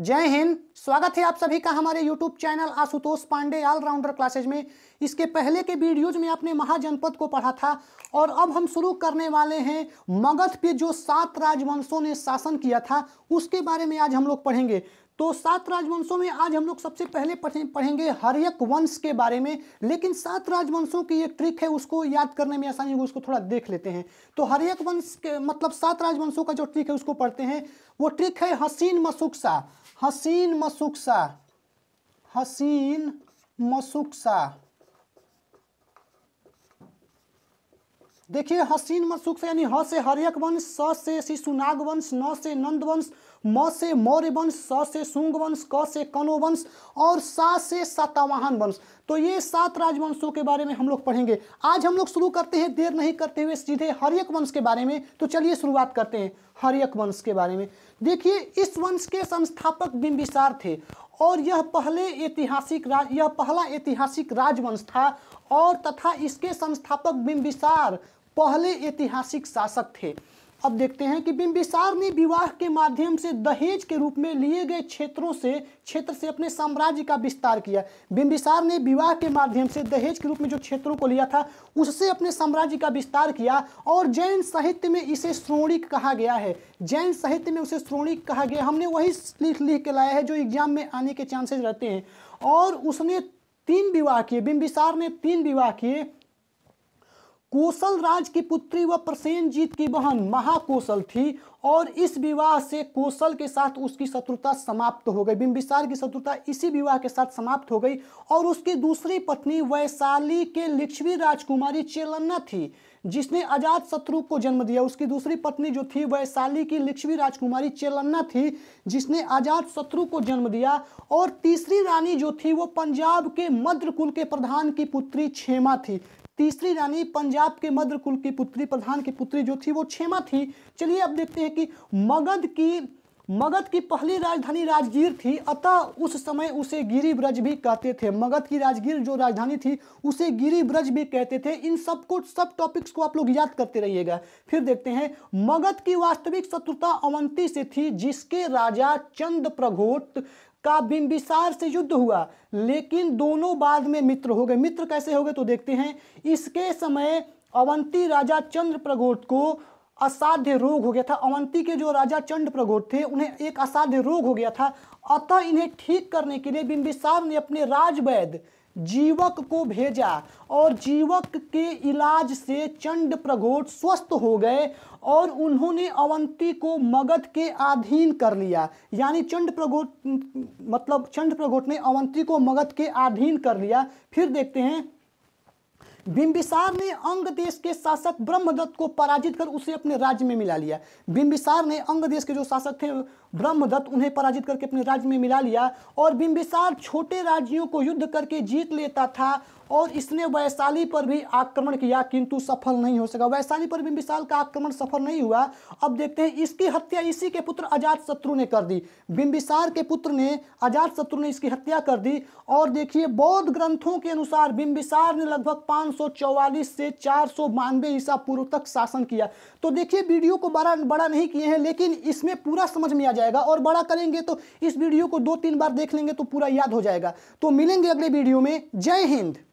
जय हिंद स्वागत है आप सभी का हमारे YouTube channel Ashutosh Pandey allrounder classes में इसके पहले के वीडियोज में आपने महाजनपद को पढ़ा था और अब हम शुरू करने वाले हैं मगध पे जो सात राजवंशों ने शासन किया था उसके बारे में आज हम लोग पढ़ेंगे तो सात राजवंशों में आज हम लोग सबसे पहले पढ़ेंगे हरियक वंश के बारे में लेकिन सात राजवंशों की एक ट्रिक है उसको याद करने में आसानी होगी उसको थोड़ा देख लेते हैं तो हरियक वंश के मतलब सात राजवंशों का जो ट्रिक है उसको पढ़ते हैं वो ट्रिक है हसीन मसुकसा हसीन मसुकसा हसीन मसुकसा देखिए हसीन मनसुख से यानी ह से हरियक वंश स से शिशुनाग वंश न से नंद वंश म से मौर्य वंश स से शुंग वंश क से कनो वंश और सा से सातावाहन वंश तो ये सात राजवंशों के बारे में हम लोग पढ़ेंगे आज हम लोग शुरू करते हैं देर नहीं करते हुए सीधे हरियक वंश के बारे में तो चलिए शुरुआत करते हैं हरियक वंश के बारे में देखिए इस वंश के संस्थापक बिंबिसार थे और यह पहले ऐतिहासिक राज यह पहला ऐतिहासिक राजवंश था और तथा इसके संस्थापक बिंबिसार पहले ऐतिहासिक शासक थे अब देखते हैं कि बिंबिसार ने विवाह के माध्यम से दहेज के रूप में लिए गए क्षेत्रों से क्षेत्र से अपने साम्राज्य का विस्तार किया बिंबिसार ने विवाह के माध्यम से दहेज के रूप में जो क्षेत्रों को लिया था उससे अपने साम्राज्य का विस्तार किया और जैन साहित्य में इसे श्रोणिक कहा गया है जैन साहित्य में उसे श्रोणिक कहा गया हमने वही लिख लिख के लाया है जो एग्जाम में आने के चांसेज रहते हैं और उसने तीन विवाह किए बिंबिसार ने तीन विवाह किए कोसल राज की पुत्री व प्रसेनजीत की बहन महाकोसल थी और इस विवाह से कोसल के साथ उसकी शत्रुता समाप्त हो गई बिंबिसार की शत्रुता इसी विवाह के साथ समाप्त हो गई और उसकी दूसरी पत्नी वैशाली के लक्ष्मी राजकुमारी चेलन्ना थी जिसने अजात शत्रु को जन्म दिया उसकी दूसरी पत्नी जो थी वैशाली की लक्ष्मी राजकुमारी चेलन्ना थी जिसने अजात शत्रु को जन्म दिया और तीसरी रानी जो थी वो पंजाब के मद्र कुल के प्रधान की पुत्री क्षेमा थी तीसरी रानी पंजाब के मद्र कुल की पुत्री प्रधान की पुत्री जो थी वो छेमा थी चलिए अब देखते हैं कि मगध की मगध की पहली राजधानी राजगीर थी अतः उस समय उसे गिरी ब्रज भी कहते थे मगध की राजगीर जो राजधानी थी उसे गिरी ब्रज भी कहते थे इन सबको सब टॉपिक्स को आप लोग याद करते रहिएगा फिर देखते हैं मगध की वास्तविक शत्रुता अवंती से थी जिसके राजा चंद प्रघोट का बिंबिसार से युद्ध हुआ लेकिन दोनों बाद में मित्र हो गए मित्र कैसे हो गए तो देखते हैं इसके समय अवंती राजा चंद्र प्रगोट को असाध्य रोग हो गया था अवंती के जो राजा चंड प्रगोट थे उन्हें एक असाध्य रोग हो गया था अतः इन्हें ठीक करने के लिए बिंबिसार ने अपने राजवैद जीवक को भेजा और जीवक के इलाज से चंड प्रघोट स्वस्थ हो गए और उन्होंने अवंती को मगध के अधीन कर लिया यानी चंड प्रघोट मतलब चंड प्रघोट ने अवंती को मगध के अधीन कर लिया फिर देखते हैं बिंबिसार ने अंग देश के शासक ब्रह्मदत्त को पराजित कर उसे अपने राज्य में मिला लिया बिंबिसार ने अंग देश के जो शासक थे ब्रह्मदत्त उन्हें पराजित करके अपने राज्य में मिला लिया और बिंबिसार छोटे राज्यों को युद्ध करके जीत लेता था और इसने वैशाली पर भी आक्रमण किया किंतु सफल नहीं हो सका वैशाली पर भी बिंबिसार का आक्रमण सफल नहीं हुआ अब देखते हैं इसकी हत्या इसी के पुत्र अजात शत्रु ने कर दी बिंबिसार के पुत्र ने अजात शत्रु ने इसकी हत्या कर दी और देखिए बौद्ध ग्रंथों के अनुसार बिंबिसार ने लगभग पाँच से चार सौ ईसा पूर्व तक शासन किया तो देखिए वीडियो को बड़ा बड़ा नहीं किए हैं लेकिन इसमें पूरा समझ में आ जाएगा और बड़ा करेंगे तो इस वीडियो को दो तीन बार देख लेंगे तो पूरा याद हो जाएगा तो मिलेंगे अगले वीडियो में जय हिंद